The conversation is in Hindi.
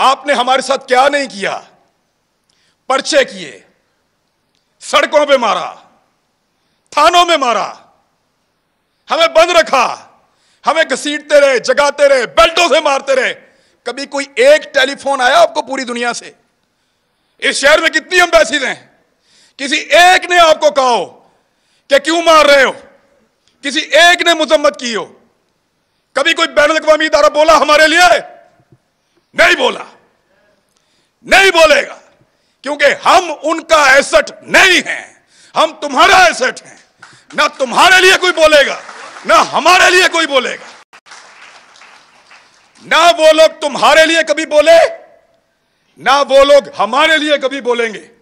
आपने हमारे साथ क्या नहीं किया पर्चे किए सड़कों पे मारा थानों में मारा हमें बंद रखा हमें घसीटते रहे जगाते रहे बेल्टों से मारते रहे कभी कोई एक टेलीफोन आया आपको पूरी दुनिया से इस शहर में कितनी एम्बेसीज हैं किसी एक ने आपको कहा हो कि क्यों मार रहे हो किसी एक ने मुजम्मत की हो कभी कोई बैन अवी इदारा बोला हमारे लिए नहीं बोला नहीं बोलेगा क्योंकि हम उनका एसेट नहीं है हम तुम्हारा एसेट हैं ना तुम्हारे लिए कोई बोलेगा ना हमारे लिए कोई बोलेगा ना वो लोग तुम्हारे लिए कभी बोले ना वो लोग हमारे लिए कभी बोलेंगे